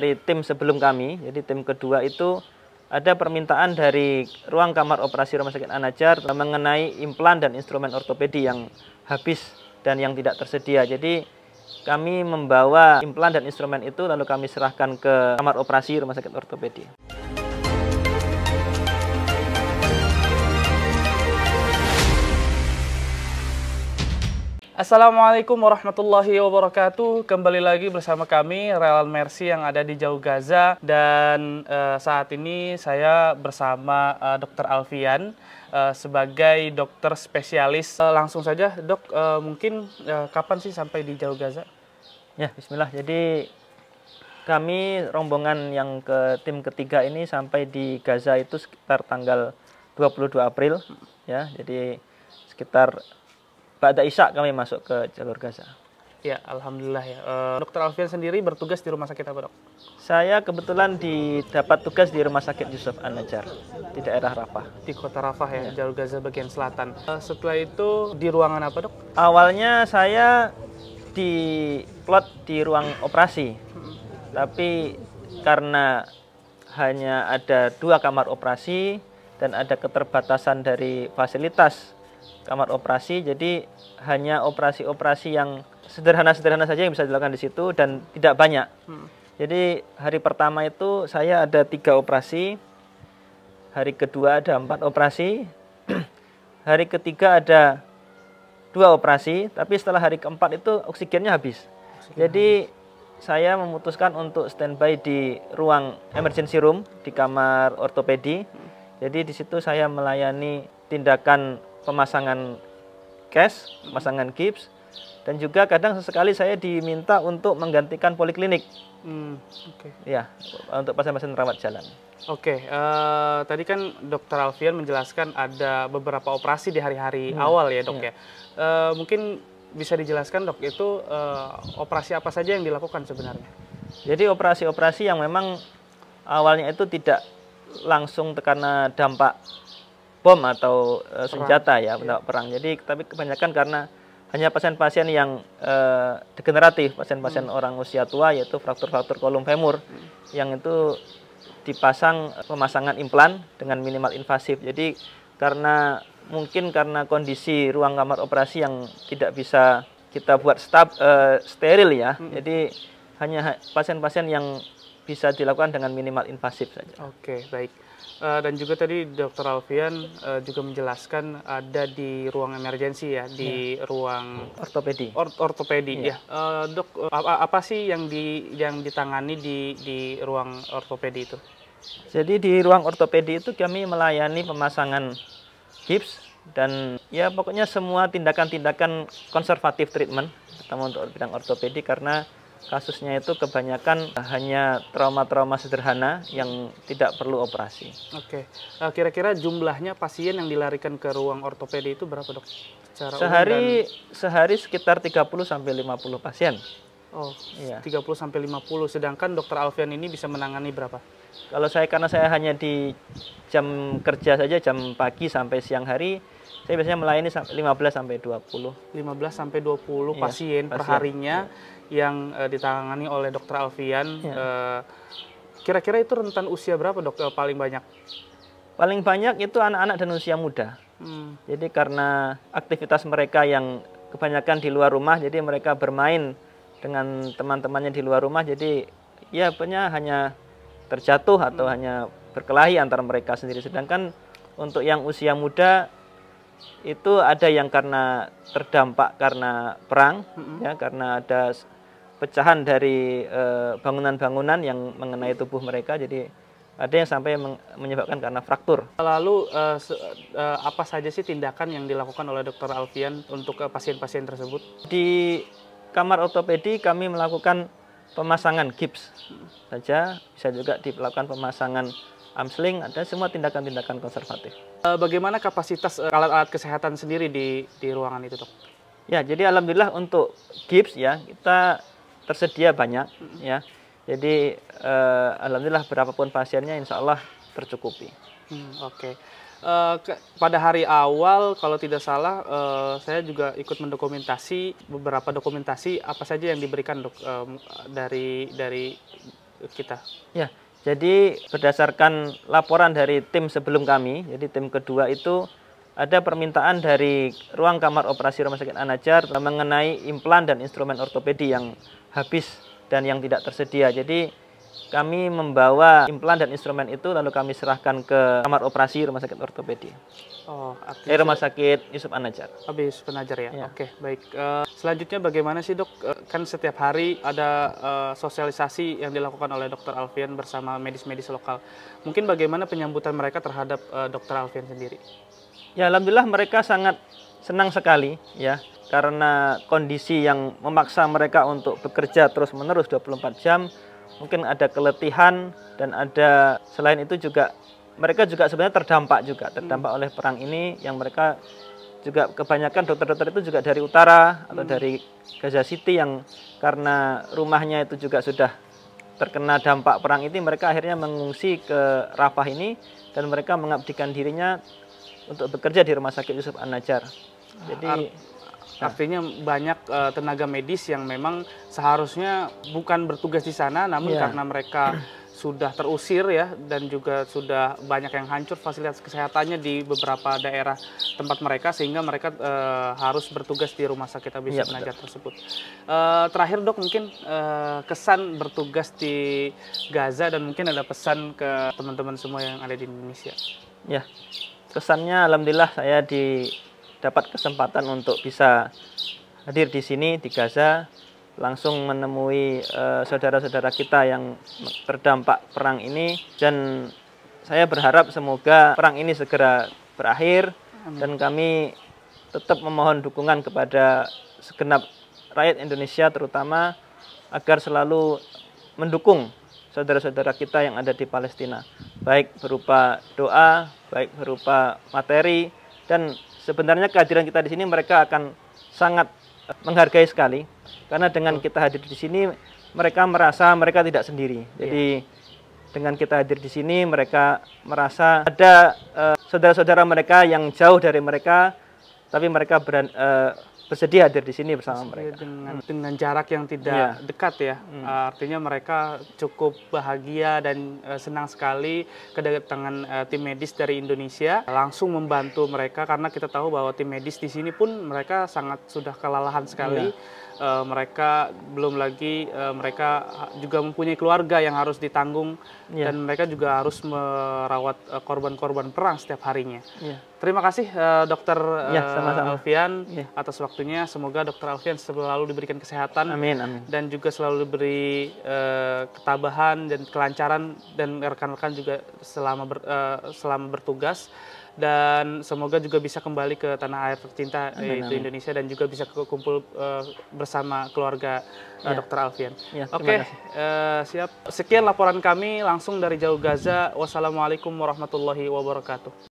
dari tim sebelum kami, jadi tim kedua itu ada permintaan dari ruang kamar operasi rumah sakit Anajar mengenai implan dan instrumen ortopedi yang habis dan yang tidak tersedia. Jadi kami membawa implan dan instrumen itu lalu kami serahkan ke kamar operasi rumah sakit ortopedi. Assalamualaikum warahmatullahi wabarakatuh. Kembali lagi bersama kami Real Mercy yang ada di Jauh Gaza dan uh, saat ini saya bersama uh, eh, Dr. Alfian uh, sebagai dokter spesialis. Uh, langsung saja, Dok, uh, mungkin uh, kapan sih sampai di Jauh Gaza? Ya, bismillah. Jadi kami rombongan yang ke tim ketiga ini sampai di Gaza itu sekitar tanggal 22 April ya. Jadi sekitar Ba'da Isya kami masuk ke jalur Gaza. Ya, alhamdulillah ya. E, Dokter Alfian sendiri bertugas di rumah sakit apa, Dok? Saya kebetulan didapat tugas di rumah sakit Yusuf An Najjar di daerah Rafah. Di kota Rafah ya, ya. jalur Gaza bagian selatan. E, setelah itu di ruangan apa, Dok? Awalnya saya di plot di ruang operasi. Hmm. Tapi karena hanya ada dua kamar operasi dan ada keterbatasan dari fasilitas kamar operasi jadi hanya operasi-operasi yang sederhana-sederhana saja yang bisa dilakukan di situ dan tidak banyak hmm. jadi hari pertama itu saya ada tiga operasi hari kedua ada empat operasi hari ketiga ada dua operasi tapi setelah hari keempat itu oksigennya habis Oksigen jadi habis. saya memutuskan untuk standby di ruang emergency room di kamar ortopedi hmm. jadi di situ saya melayani tindakan pemasangan cash, pemasangan kips, dan juga kadang sesekali saya diminta untuk menggantikan poliklinik. Hmm, okay. Ya, untuk pasien-pasien rawat jalan. Oke, okay, uh, eh, tadi kan Dokter Alfian menjelaskan ada beberapa operasi di hari-hari hmm. awal ya dok yeah. ya. Uh, mungkin bisa dijelaskan dok itu uh, operasi apa saja yang dilakukan sebenarnya? Jadi operasi-operasi yang memang awalnya itu tidak langsung terkena dampak bom atau uh, senjata perang. ya untuk iya. yeah. perang. Jadi tapi kebanyakan karena hanya pasien-pasien yang uh, degeneratif, pasien-pasien hmm. orang usia tua yaitu fraktur-fraktur kolom femur hmm. yang itu dipasang eh, pemasangan implan dengan minimal invasif. Jadi karena mungkin karena kondisi ruang kamar operasi yang tidak bisa kita buat stab, uh, steril ya. Hmm. Jadi hanya pasien-pasien yang bisa dilakukan dengan minimal invasif saja. Oke, okay, baik. Eh, dan juga tadi Dr. Alfian uh, juga menjelaskan ada di ruang emergensi ya, di yeah. ruang ortopedi. Or, ortopedi yeah. ya. Uh, dok, apa, apa sih yang di yang ditangani di di ruang ortopedi itu? Jadi di ruang ortopedi itu kami melayani pemasangan hips dan ya pokoknya semua tindakan-tindakan konservatif treatment terutama untuk bidang ortopedi karena kasusnya itu kebanyakan hanya trauma-trauma sederhana yang tidak perlu operasi. Oke, okay. Eh, kira-kira jumlahnya pasien yang dilarikan ke ruang ortopedi itu berapa dok? Secara sehari dan... sehari sekitar 30 sampai 50 pasien. Oh, iya. 30 sampai 50. Sedangkan dokter Alfian ini bisa menangani berapa? Kalau saya karena saya hanya di jam kerja saja jam pagi sampai siang hari saya biasanya melayani 15 sampai 20. 15 sampai 20 iya, pasien, pasien perharinya iya. yang e, ditangani oleh dokter Alfian. Iya. E, Kira-kira itu rentan usia berapa dok e, paling banyak? Paling banyak itu anak-anak dan usia muda. Hmm. Jadi karena aktivitas mereka yang kebanyakan di luar rumah, jadi mereka bermain dengan teman-temannya di luar rumah, jadi ya punya hanya terjatuh atau hmm. hanya berkelahi antara mereka sendiri. Sedangkan untuk yang usia muda itu ada yang karena terdampak karena perang mm-hmm. ya karena ada pecahan dari eh, bangunan-bangunan uh, yang mengenai tubuh mereka jadi ada yang sampai menyebabkan karena fraktur. Lalu eh, eh, apa saja sih tindakan yang dilakukan oleh Dr. Alfian untuk pasien-pasien tersebut? Di kamar ortopedi kami melakukan pemasangan gips saja, bisa juga dilakukan pemasangan Amsling, ada semua tindakan-tindakan konservatif. Eh, bagaimana kapasitas eh, alat-alat kesehatan sendiri di, di ruangan itu, dok? Ya, jadi alhamdulillah untuk gips ya kita tersedia banyak ya. Jadi eh, alhamdulillah berapapun pasiennya, insya Allah tercukupi. Hmm, Oke. Okay. Uh, eh, pada hari awal kalau tidak salah uh, saya juga ikut mendokumentasi beberapa dokumentasi apa saja yang diberikan dok, um, dari dari kita. Ya, jadi berdasarkan laporan dari tim sebelum kami, jadi tim kedua itu ada permintaan dari ruang kamar operasi rumah sakit Anajar mengenai implan dan instrumen ortopedi yang habis dan yang tidak tersedia. Jadi kami membawa implan dan instrumen itu lalu kami serahkan ke kamar operasi rumah sakit ortopedi. Oh, eh, rumah sakit Yusuf Anajar. Habis Anajar ya. ya. Oke, okay, baik. Uh, selanjutnya bagaimana sih dok? Uh, kan setiap hari ada uh, sosialisasi yang dilakukan oleh Dokter Alfian bersama medis-medis lokal. Mungkin bagaimana penyambutan mereka terhadap uh, Dokter Alfian sendiri? Ya, alhamdulillah mereka sangat senang sekali ya karena kondisi yang memaksa mereka untuk bekerja terus-menerus 24 jam mungkin ada keletihan dan ada selain itu juga mereka juga sebenarnya terdampak juga hmm. terdampak hmm. oleh perang ini yang mereka juga kebanyakan dokter-dokter itu juga dari utara atau hmm. dari Gaza City yang karena rumahnya itu juga sudah terkena dampak perang itu mereka akhirnya mengungsi ke Rafah ini dan mereka mengabdikan dirinya untuk bekerja di rumah sakit Yusuf An najjar ah, Jadi Iya. Artinya banyak uh, tenaga medis yang memang seharusnya bukan bertugas di sana, namun yeah. karena mereka sudah terusir ya dan juga sudah banyak yang hancur fasilitas kesehatannya di beberapa daerah tempat mereka sehingga mereka uh, harus bertugas di rumah sakit abis ya, penajat tersebut. uh, terakhir dok mungkin uh, kesan bertugas di Gaza dan mungkin ada pesan ke teman-teman semua yang ada di Indonesia. Ya kesannya alhamdulillah saya di dapat kesempatan untuk bisa hadir di sini di Gaza langsung menemui eh, saudara-saudara uh, kita yang terdampak perang ini dan saya berharap semoga perang ini segera berakhir Amin. dan kami tetap memohon dukungan kepada segenap rakyat Indonesia terutama agar selalu mendukung saudara-saudara kita yang ada di Palestina baik berupa doa, baik berupa materi dan sebenarnya kehadiran kita di sini mereka akan sangat eh, menghargai sekali karena dengan kita hadir di sini mereka merasa mereka tidak sendiri. Iya. Jadi yeah. dengan kita hadir di sini mereka merasa ada eh, saudara-saudara uh, mereka yang jauh dari mereka tapi mereka beran, uh, bersedia hadir di sini bersama bersedia mereka. Dengan, hmm. dengan jarak yang tidak yeah. dekat ya, hmm. Ah, artinya mereka cukup bahagia dan uh, senang sekali kedatangan uh, tim medis dari Indonesia langsung membantu mereka karena kita tahu bahwa tim medis di sini pun mereka sangat sudah kelelahan sekali. Yeah. Iya. Uh, mereka belum lagi uh, mereka juga mempunyai keluarga yang harus ditanggung yeah. dan mereka juga harus merawat korban-korban uh, perang setiap harinya. Yeah. Terima kasih uh, Dokter ya, eh, sama -sama. Alfian ya. atas waktunya. Semoga Dokter Alfian selalu diberikan kesehatan, amin, amin. dan juga selalu diberi uh, ketabahan dan kelancaran dan rekan-rekan juga selama ber, uh, selama bertugas dan semoga juga bisa kembali ke tanah air tercinta amin, yaitu amin. Indonesia dan juga bisa kumpul uh, bersama keluarga uh, Dokter Alfian. Ya, Oke, okay, uh, siap. Sekian laporan kami langsung dari jauh Gaza. Wassalamualaikum warahmatullahi wabarakatuh.